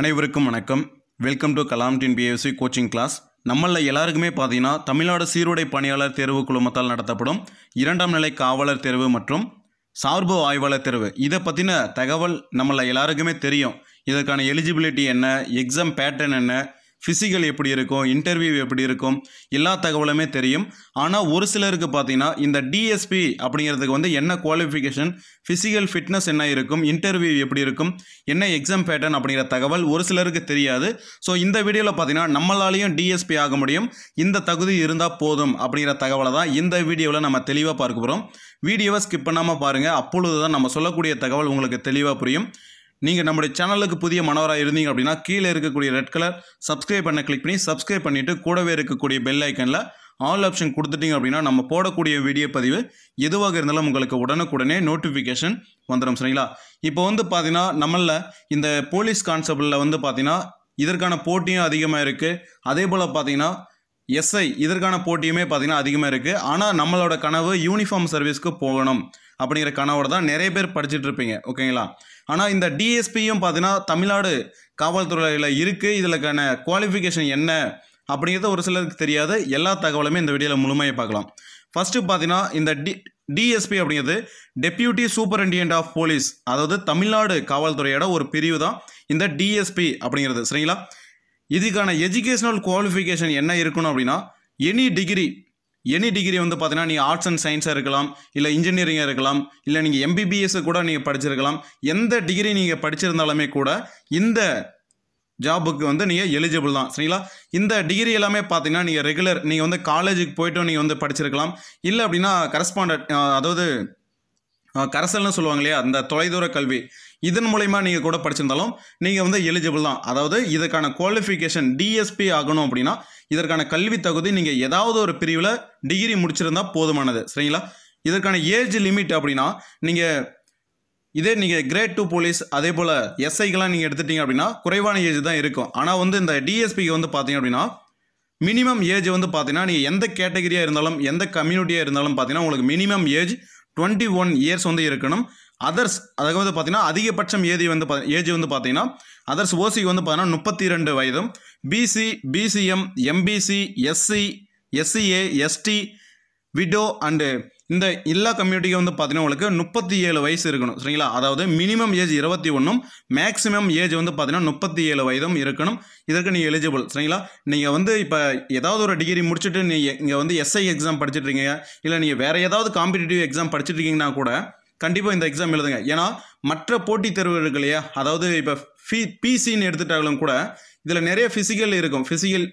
அனைவருக்கும் வணக்கம் welcome to Kalam TNPSC coaching class நம்மளில் எல்லாருக்குமே பார்த்தீங்கன்னா தமிழ்நாடு சீருடை பணியாளர் தேர்வு குழுமத்தால் நடத்தப்படும் இரண்டாம் நிலை காவலர் தேர்வு மற்றும் சார்பு ஆய்வாளர் தேர்வு இதை பற்றின தகவல் நம்மள எல்லாருக்குமே தெரியும் இதற்கான எலிஜிபிலிட்டி என்ன எக்ஸாம் பேட்டர்ன் என்ன ஃபிசிக்கல் எப்படி இருக்கும் இன்டர்வியூ எப்படி இருக்கும் எல்லா தகவலுமே தெரியும் ஆனால் ஒரு சிலருக்கு பார்த்தீங்கன்னா இந்த டிஎஸ்பி அப்படிங்கிறதுக்கு வந்து என்ன குவாலிஃபிகேஷன் ஃபிசிக்கல் ஃபிட்னஸ் என்ன இருக்கும் இன்டர்வியூ எப்படி இருக்கும் என்ன எக்ஸாம் பேட்டர்ன் அப்படிங்கிற தகவல் ஒரு சிலருக்கு தெரியாது ஸோ இந்த வீடியோவில் பார்த்தீங்கன்னா நம்மளாலையும் டிஎஸ்பி ஆக முடியும் இந்த தகுதி இருந்தால் போதும் அப்படிங்கிற தகவலை தான் இந்த வீடியோவில் நம்ம தெளிவாக பார்க்க போகிறோம் வீடியோவை ஸ்கிப் பண்ணாமல் பாருங்கள் அப்பொழுது தான் நம்ம சொல்லக்கூடிய தகவல் உங்களுக்கு தெளிவாக புரியும் நீங்கள் நம்முடைய சேனலுக்கு புதிய மனவராக இருந்தீங்க அப்படின்னா கீழே இருக்கக்கூடிய ரெட் கலர் சப்ஸ்கிரைப் பண்ண கிளிக் பண்ணி சப்ஸ்கிரைப் பண்ணிவிட்டு கூடவே இருக்கக்கூடிய பெல் ஐக்கனில் ஆல் ஆப்ஷன் கொடுத்துட்டிங்க அப்படின்னா நம்ம போடக்கூடிய வீடியோ பதிவு எதுவாக இருந்தாலும் உங்களுக்கு உடனுக்குடனே நோட்டிஃபிகேஷன் வந்துடும் சரிங்களா இப்போ வந்து பார்த்தீங்கன்னா நம்மளில் இந்த போலீஸ் கான்ஸ்டபிளில் வந்து பார்த்தீங்கன்னா இதற்கான போட்டியும் அதிகமாக இருக்குது அதே போல் பார்த்தீங்கன்னா எஸ்ஐ இதற்கான போட்டியுமே பார்த்தீங்கன்னா அதிகமாக இருக்குது ஆனால் நம்மளோட கனவு யூனிஃபார்ம் சர்வீஸ்க்கு போகணும் அப்படிங்கிற கனவோட தான் நிறைய பேர் படிச்சுட்டு இருப்பீங்க ஓகேங்களா ஆனால் இந்த டிஎஸ்பியும் பார்த்தீங்கன்னா தமிழ்நாடு காவல்துறையில் இருக்குது இதுலக்கான குவாலிஃபிகேஷன் என்ன அப்படிங்கிறது ஒரு சிலருக்கு தெரியாத எல்லா தகவலுமே இந்த வீடியோவில் முழுமையாக பார்க்கலாம் ஃபஸ்ட்டு பார்த்தீங்கன்னா இந்த டி டிஎஸ்பி அப்படிங்கிறது டெப்யூட்டி சூப்பரிண்டியன்ட் ஆஃப் போலீஸ் அதாவது தமிழ்நாடு காவல்துறையோட ஒரு பிரிவு தான் இந்த டிஎஸ்பி அப்படிங்கிறது சரிங்களா இதுக்கான எஜுகேஷனல் குவாலிஃபிகேஷன் என்ன இருக்கணும் அப்படின்னா எனி டிகிரி எனி டிகிரி வந்து பார்த்தீங்கன்னா நீங்கள் ஆர்ட்ஸ் அண்ட் சயின்ஸாக இருக்கலாம் இல்லை இன்ஜினியரிங்காக இருக்கலாம் இல்லை நீங்கள் எம்பிபிஎஸ் கூட நீங்கள் படிச்சிருக்கலாம் எந்த டிகிரி நீங்கள் படிச்சிருந்தாலுமே கூட இந்த ஜாபுக்கு வந்து நீங்கள் எலிஜிபிள் தான் சரிங்களா இந்த டிகிரி எல்லாமே பார்த்தீங்கன்னா நீங்கள் ரெகுலர் நீங்கள் வந்து காலேஜுக்கு போய்ட்டும் நீங்கள் வந்து படிச்சிருக்கலாம் இல்லை அப்படின்னா கரஸ்பாண்டட் அதாவது கரசல்னு சொல்லுவாங்க இல்லையா அந்த தொலைதூர கல்வி இதன் மூலயமா நீங்கள் கூட படிச்சிருந்தாலும் நீங்கள் வந்து எலிஜிபிள் தான் அதாவது இதற்கான குவாலிஃபிகேஷன் டிஎஸ்பி ஆகணும் அப்படின்னா இதற்கான கல்வி தகுதி நீங்கள் ஏதாவது ஒரு பிரிவில் டிகிரி முடிச்சிருந்தால் போதுமானது சரிங்களா இதற்கான ஏஜ் லிமிட் அப்படின்னா நீங்கள் இதே நீங்கள் கிரேட் டூ போலீஸ் அதே போல் எஸ்ஐக்கெலாம் நீங்கள் எடுத்துட்டீங்க அப்படின்னா குறைவான ஏஜ் தான் இருக்கும் ஆனால் வந்து இந்த டிஎஸ்பிக்கு வந்து பார்த்தீங்க அப்படின்னா மினிமம் ஏஜ் வந்து பார்த்தீங்கன்னா நீங்கள் எந்த கேட்டகரியாக இருந்தாலும் எந்த கம்யூனிட்டியாக இருந்தாலும் பார்த்தீங்கன்னா உங்களுக்கு minimum age twenty one years வந்து இருக்கணும் அதர்ஸ் அதாவது வந்து பார்த்தீங்கன்னா அதிகபட்சம் ஏதி வந்து பா ஏஜ் வந்து பார்த்தீங்கன்னா அதர்ஸ் ஓசிக்கு வந்து பார்த்தீங்கன்னா முப்பத்தி ரெண்டு வயதும் BC BCM MBC SC SCA ST widow and இந்த எல்லா கம்யூனிட்டிக்கும் வந்து பார்த்தீங்கன்னா உங்களுக்கு முப்பத்தி ஏழு வயசு இருக்கணும் சரிங்களா அதாவது மினிமம் ஏஜ் இருபத்தி ஒன்றும் மேக்ஸிமம் ஏஜ் வந்து பார்த்தீங்கன்னா முப்பத்தி ஏழு வயதும் இருக்கணும் இதற்கு நீங்கள் எலிஜிபிள் சரிங்களா நீங்கள் வந்து இப்போ ஏதாவது ஒரு டிகிரி முடிச்சுட்டு நீங்கள் இங்கே வந்து எஸ்ஐ எக்ஸாம் படிச்சுட்டு இருக்கீங்க இல்லை நீங்கள் வேறு ஏதாவது காம்படிட்டிவ் எக்ஸாம் படிச்சுட்டு இருக்கீங்கன்னா கூட கண்டிப்பாக இந்த எக்ஸாம் எழுதுங்க ஏன்னா மற்ற போட்டித் தேர்வு இருக்கு இல்லையா அதாவது இப்போ ஃபி பிசின்னு எடுத்துட்டாலும் கூட இதில் நிறைய ஃபிசிக்கல் இருக்கும் ஃபிசிக்கல்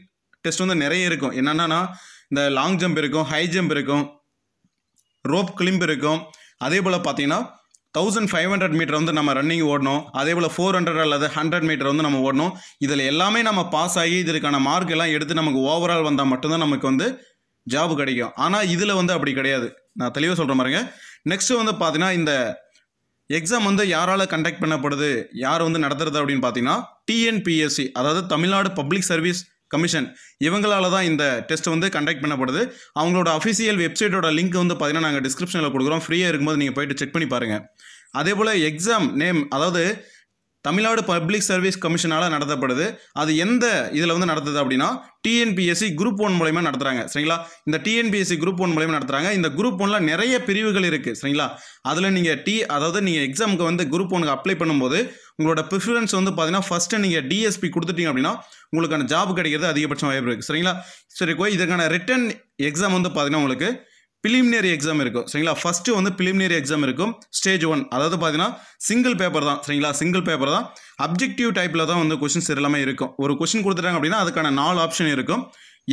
டெஸ்ட் வந்து நிறைய இருக்கும் என்னென்னா இந்த லாங் ஜம்ப் இருக்கும் ஹை ஜம்ப் இருக்கும் ரோப் கிளிம்பு இருக்கும் அதே போல் பார்த்தீங்கன்னா தௌசண்ட் ஃபைவ் ஹண்ட்ரட் மீட்டர் வந்து நம்ம ரன்னிங் ஓடணும் அதே போல் ஃபோர் ஹண்ட்ரட் அல்லது ஹண்ட்ரட் மீட்டர் வந்து நம்ம ஓடணும் இதில் எல்லாமே நம்ம பாஸ் ஆகி இதற்கான மார்க் எல்லாம் எடுத்து நமக்கு ஓவரால் வந்தால் மட்டும்தான் நமக்கு வந்து ஜாப் கிடைக்கும் ஆனால் இதில் வந்து அப்படி கிடையாது நான் தெளிவாக சொல்கிறேன் பாருங்க நெக்ஸ்ட்டு வந்து பார்த்தீங்கன்னா இந்த எக்ஸாம் வந்து யாரால் கண்டக்ட் பண்ணப்படுது யார் வந்து நடத்துறது அப்படின்னு பார்த்தீங்கன்னா டிஎன்பிஎஸ்சி அதாவது தமிழ்நாடு பப்ளிக் சர்வீஸ் கமிஷன் இவங்களால தான் இந்த டெஸ்ட் வந்து கண்டக்ட் பண்ணப்படுது அவங்களோட அஃபிஷியல் வெப்சைட்டோட லிங்க் வந்து பார்த்தீங்கன்னா நாங்கள் டிஸ்கிரிப்ஷனில் கொடுக்குறோம் ஃப்ரீயாக இருக்கும்போது நீங்கள் போயிட்டு செக் பண்ணி பாருங்கள் அதே போல் எக்ஸாம் நேம் அதாவது தமிழ்நாடு பப்ளிக் சர்வீஸ் கமிஷனால் நடத்தப்படுது அது எந்த இதில் வந்து நடத்துது அப்படின்னா டிஎன்பிஎஸ்சி குரூப் ஒன் மூலயமா நடத்துகிறாங்க சரிங்களா இந்த டிஎன்பிஎஸ்சி குரூப் ஒன் மூலயமா நடத்துகிறாங்க இந்த குரூப் ஒன்ல நிறைய பிரிவுகள் இருக்குது சரிங்களா அதில் நீங்கள் டி அதாவது நீங்கள் எக்ஸாமுக்கு வந்து குரூப் ஒனுக்கு அப்ளை பண்ணும்போது உங்களோட ப்ரிஃபரன்ஸ் வந்து பார்த்தீங்கன்னா ஃபஸ்ட்டு நீங்கள் டிஎஸ்பி கொடுத்துட்டீங்க அப்படின்னா உங்களுக்கான ஜாப் கிடைக்கிறது அதிகபட்சம் வாய்ப்பு இருக்குது சரிங்களா சரி கோ இதற்கான ரிட்டன் எக்ஸாம் வந்து பார்த்தீங்கன்னா உங்களுக்கு பிலிமினரி எக்ஸாம் இருக்கும் சரிங்களா ஃபஸ்ட்டு வந்து பிலிமினரி எக்ஸாம் இருக்கும் ஸ்டேஜ் ஒன் அதாவது பார்த்தீங்கன்னா சிங்கிள் பேப்பர் தான் சரிங்களா சிங்கிள் பேப்பர் தான் அப்ஜெக்டிவ் டைப்பில் தான் வந்து கொஷின்ஸ் எல்லாமே இருக்கும் ஒரு கொஷின் கொடுத்துட்டாங்க அப்படின்னா அதுக்கான நாலு ஆப்ஷன் இருக்கும்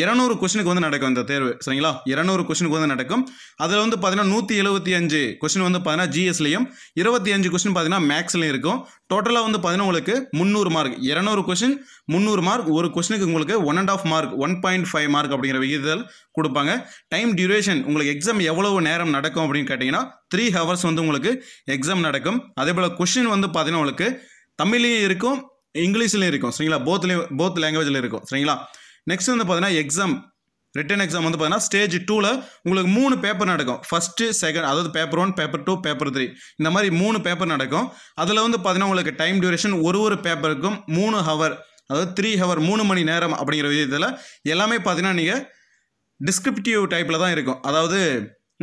இரநூறு கொஷினுக்கு வந்து நடக்கும் இந்த தேர்வு சரிங்களா இரநூறு கொஸ்டினுக்கு வந்து நடக்கும் அதில் வந்து பார்த்தீங்கன்னா நூற்றி எழுபத்தி அஞ்சு கொஷின் வந்து பார்த்தீங்கன்னா ஜிஎஸ்லையும் இருபத்தி அஞ்சு கொஷின் பார்த்தீங்கன்னா மேக்ஸ்லையும் இருக்கும் டோட்டலாக வந்து பார்த்தீங்கன்னா உங்களுக்கு முந்நூறு மார்க் இரநூறு கொஷின் முந்நூறு மார்க் ஒரு கொஷினுக்கு உங்களுக்கு one and half mark one point five mark அப்படிங்கிற விகிதத்தில் கொடுப்பாங்க டைம் டியூரேஷன் உங்களுக்கு எக்ஸாம் எவ்வளவு நேரம் நடக்கும் அப்படின்னு கேட்டிங்கன்னா த்ரீ ஹவர்ஸ் வந்து உங்களுக்கு எக்ஸாம் நடக்கும் அதே போல் கொஷின் வந்து பார்த்தீங்கன்னா உங்களுக்கு தமிழ்லேயும் இருக்கும் இங்கிலீஷ்லேயும் இருக்கும் சரிங்களா போத்லேயும் போத் லாங்குவேஜில் இருக்கும் சரிங்களா நெக்ஸ்ட் வந்து பார்த்தீங்கன்னா எக்ஸாம் ரிட்டன் எக்ஸாம் வந்து பார்த்தீங்கன்னா ஸ்டேஜ் டூவில் உங்களுக்கு மூணு பேப்பர் நடக்கும் ஃபஸ்ட்டு செகண்ட் அதாவது paper one paper two paper three இந்த மாதிரி மூணு பேப்பர் நடக்கும் அதில் வந்து பார்த்தீங்கன்னா உங்களுக்கு டைம் டியூரேஷன் ஒரு ஒரு பேப்பருக்கும் மூணு ஹவர் அதாவது த்ரீ ஹவர் மூணு மணி நேரம் அப்படிங்கிற விதத்தில் எல்லாமே பார்த்தீங்கன்னா நீங்கள் டிஸ்கிரிப்டிவ் டைப்பில் தான் இருக்கும் அதாவது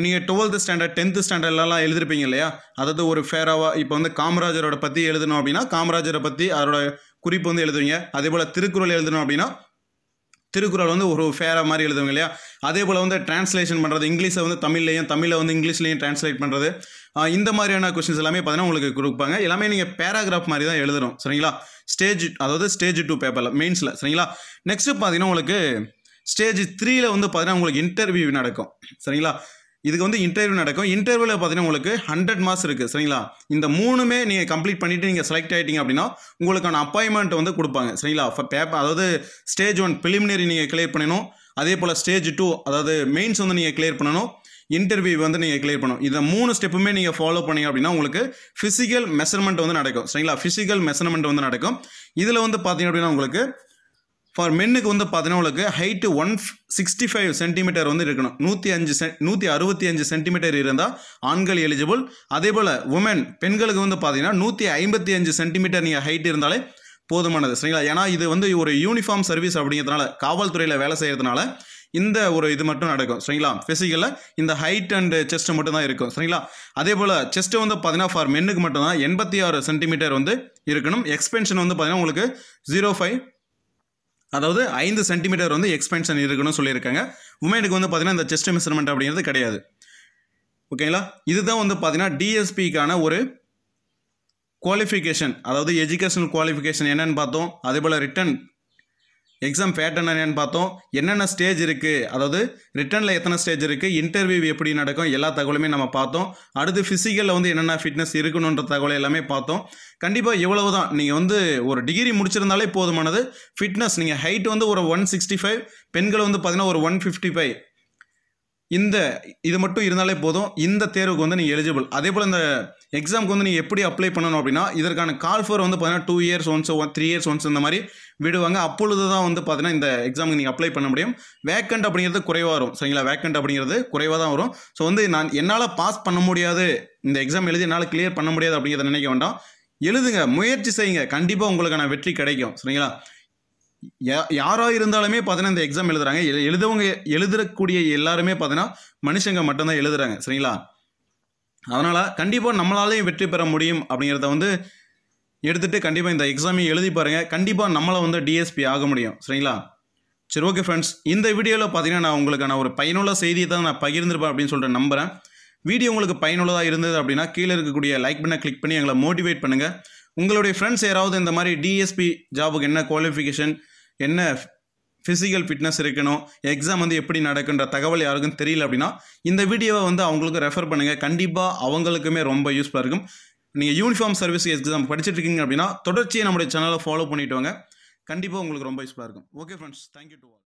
நீங்கள் டுவெல்த்து ஸ்டாண்டர்ட் டென்த்து ஸ்டாண்டர்ட்லலாம் எழுதிருப்பீங்க இல்லையா அதாவது ஒரு ஃபேராவாக இப்போ வந்து காமராஜரோட பற்றி எழுதணும் அப்படின்னா காமராஜரை பற்றி அவரோட குறிப்பு வந்து எழுதுவீங்க அதே போல் திருக்குறள் எழுதணும் அப்படின்னா திருக்குறள் வந்து ஒரு ஃபேராக மாதிரி எழுதுவாங்க இல்லையா அதே போல் வந்து டிரான்ஸ்லேஷன் பண்ணுறது இங்கிலீஷை வந்து தமிழ்லையும் தமிழை வந்து இங்கிலீஷ்லையும் டிரான்ஸ்லேட் பண்ணுறது இந்த மாதிரியான கொஷின்ஸ் எல்லாமே பார்த்தீங்கன்னா உங்களுக்கு கொடுப்பாங்க எல்லாமே நீங்கள் பேராகிராஃப் மாதிரி தான் எழுதுறோம் சரிங்களா ஸ்டேஜ் அதாவது ஸ்டேஜ் டூ பேப்பரில் மெயின்ஸில் சரிங்களா நெக்ஸ்ட்டு பார்த்தீங்கன்னா உங்களுக்கு ஸ்டேஜ் த்ரீயில் வந்து பார்த்தீங்கன்னா உங்களுக்கு இன்டர்வியூ நடக்கும் சரிங்களா இதுக்கு வந்து இன்டர்வியூ நடக்கும் இன்டர்வியூவில் பார்த்தீங்கன்னா உங்களுக்கு ஹண்ட்ரட் மார்க்ஸ் இருக்குது சரிங்களா இந்த மூணுமே நீங்கள் கம்ப்ளீட் பண்ணிவிட்டு நீங்கள் செலக்ட் ஆகிட்டீங்க அப்படின்னா உங்களுக்கான அப்பாயின்மெண்ட் வந்து கொடுப்பாங்க சரிங்களா பேப்பர் அதாவது ஸ்டேஜ் ஒன் பிலிமினரி நீங்கள் கிளியர் பண்ணணும் அதே போல் ஸ்டேஜ் டூ அதாவது மெயின்ஸ் வந்து நீங்கள் கிளியர் பண்ணணும் இன்டர்வியூ வந்து நீங்கள் கிளியர் பண்ணணும் இந்த மூணு ஸ்டெப்புமே நீங்கள் ஃபாலோ பண்ணீங்க அப்படின்னா உங்களுக்கு ஃபிசிக்கல் மெஷர்மெண்ட் வந்து நடக்கும் சரிங்களா ஃபிசிக்கல் மெஷர்மெண்ட் வந்து நடக்கும் இதில் வந்து பார்த்தீங்க அப்படின்னா உங்களுக்கு ஃபார் மென்னுக்கு வந்து பார்த்தீங்கன்னா உங்களுக்கு height one sixty five centimeter வந்து இருக்கணும் நூற்றி அஞ்சு சென் நூற்றி அறுபத்தி அஞ்சு சென்டிமீட்டர் இருந்தால் ஆண்கள் எலிஜிபிள் அதே போல் உமன் பெண்களுக்கு வந்து பார்த்தீங்கன்னா நூற்றி ஐம்பத்தி அஞ்சு சென்டிமீட்டர் நீங்கள் ஹைட் இருந்தாலே போதுமானது சரிங்களா ஏன்னா இது வந்து ஒரு யூனிஃபார்ம் சர்வீஸ் அப்படிங்கிறதுனால காவல்துறையில் வேலை செய்கிறதுனால இந்த ஒரு இது மட்டும் நடக்கும் சரிங்களா ஃபிசிக்கலில் இந்த ஹைட் அண்டு செஸ்ட்டு மட்டும் தான் இருக்கும் சரிங்களா அதே போல் செஸ்ட்டு வந்து பார்த்தீங்கன்னா ஃபார் மென்னுக்கு மட்டும்தான் எண்பத்தி ஆறு சென்டிமீட்டர் வந்து இருக்கணும் எக்ஸ்பென்ஷன் வந்து பார்த்தீங்கன்னா உங்களுக்கு ஜீரோ ஃபைவ் அதாவது ஐந்து சென்டிமீட்டர் வந்து எக்ஸ்பென்ஷன் இருக்குன்னு சொல்லியிருக்காங்க உமனுக்கு வந்து பார்த்தீங்கன்னா இந்த செஸ்ட் மெஷர்மெண்ட் அப்படிங்கிறது கிடையாது ஓகேங்களா இதுதான் வந்து பார்த்திங்கன்னா டிஎஸ்பிக்கான ஒரு குவாலிஃபிகேஷன் அதாவது எஜுகேஷனல் குவாலிஃபிகேஷன் என்னென்னு பார்த்தோம் அதே போல் ரிட்டன் எக்ஸாம் பேட்டர்ன் என்னென்னு பார்த்தோம் என்னென்ன ஸ்டேஜ் இருக்குது அதாவது ரிட்டனில் எத்தனை ஸ்டேஜ் இருக்குது இன்டர்வியூ எப்படி நடக்கும் எல்லா தகவலுமே நம்ம பார்த்தோம் அடுத்து ஃபிசிக்கலில் வந்து என்னென்ன ஃபிட்னஸ் இருக்கணுன்ற தகவலை எல்லாமே பார்த்தோம் கண்டிப்பாக இவ்வளவு தான் நீங்கள் வந்து ஒரு டிகிரி முடிச்சிருந்தாலே போதுமானது ஃபிட்னஸ் நீங்கள் ஹைட் வந்து ஒரு ஒன் சிக்ஸ்டி ஃபைவ் பெண்கள் வந்து பார்த்தீங்கன்னா ஒரு ஒன் ஃபிஃப்டி ஃபைவ் இந்த இது மட்டும் இருந்தாலே போதும் இந்த தேர்வுக்கு வந்து நீங்கள் எலிஜிபிள் அதே போல் இந்த எக்ஸாமுக்கு வந்து நீங்கள் எப்படி அப்ளை பண்ணணும் அப்படின்னா இதற்கான கால் ஃபோர் வந்து பார்த்தீங்கன்னா two years once one three years once இந்த மாதிரி விடுவாங்க அப்பொழுது தான் வந்து பார்த்தீங்கன்னா இந்த எக்ஸாமுக்கு நீங்கள் அப்ளை பண்ண முடியும் வேக்கண்ட் அப்படிங்கிறது குறைவாக வரும் சரிங்களா வேக்கண்ட் அப்படிங்கிறது குறைவாக தான் வரும் ஸோ வந்து நான் என்னால் பாஸ் பண்ண முடியாது இந்த எக்ஸாம் எழுதி என்னால் கிளியர் பண்ண முடியாது அப்படிங்கிறத நினைக்க வேண்டாம் எழுதுங்க முயற்சி செய்யுங்க கண்டிப்பாக உங்களுக்கான வெற்றி கிடைக்கும் சரிங்களா யாராக இருந்தாலுமே பார்த்தீங்கன்னா இந்த எக்ஸாம் எழுதுறாங்க எழுதவங்க எழுதக்கூடிய எல்லாருமே பார்த்தீங்கன்னா மனுஷங்க மட்டும்தான் எழுதுறாங்க சரிங்களா அதனால் கண்டிப்பாக நம்மளாலேயும் வெற்றி பெற முடியும் அப்படிங்கிறத வந்து எடுத்துகிட்டு கண்டிப்பாக இந்த எக்ஸாமையும் எழுதி பாருங்கள் கண்டிப்பாக நம்மளை வந்து டிஎஸ்பி ஆக முடியும் சரிங்களா சரி ஓகே ஃப்ரெண்ட்ஸ் இந்த வீடியோவில் பார்த்தீங்கன்னா நான் உங்களுக்கான ஒரு பயனுள்ள செய்தியை தான் நான் பகிர்ந்துருப்பேன் அப்படின்னு சொல்லிட்டு நம்புகிறேன் வீடியோ உங்களுக்கு பயனுள்ளதாக இருந்தது அப்படின்னா கீழே இருக்கக்கூடிய லைக் பண்ண கிளிக் பண்ணி எங்களை மோட்டிவேட் பண்ணுங்கள் உங்களுடைய ஃப்ரெண்ட்ஸ் யாராவது இந்த மாதிரி டிஎஸ்பி ஜாபுக்கு என்ன குவாலிஃபிகேஷன் என்ன ஃபிசிக்கல் ஃபிட்னஸ் இருக்கணும் எக்ஸாம் வந்து எப்படி நடக்குன்ற தகவல் யாருக்கும் தெரியல அப்படின்னா இந்த வீடியோவை வந்து அவங்களுக்கு ரெஃபர் பண்ணுங்கள் கண்டிப்பாக அவங்களுக்குமே ரொம்ப யூஸ்ஃபுல்லாக இருக்கும் நீங்கள் யூனிஃபார்ம் சர்வீஸ் எக்ஸாம் படிச்சுட்டு இருக்கீங்க அப்படின்னா தொடர்ச்சியை நம்முடைய சேனலை ஃபாலோ பண்ணிவிட்டு வாங்க கண்டிப்பாக உங்களுக்கு ரொம்ப யூஸ்ஃபுல்லாக இருக்கும் okay friends thank you to all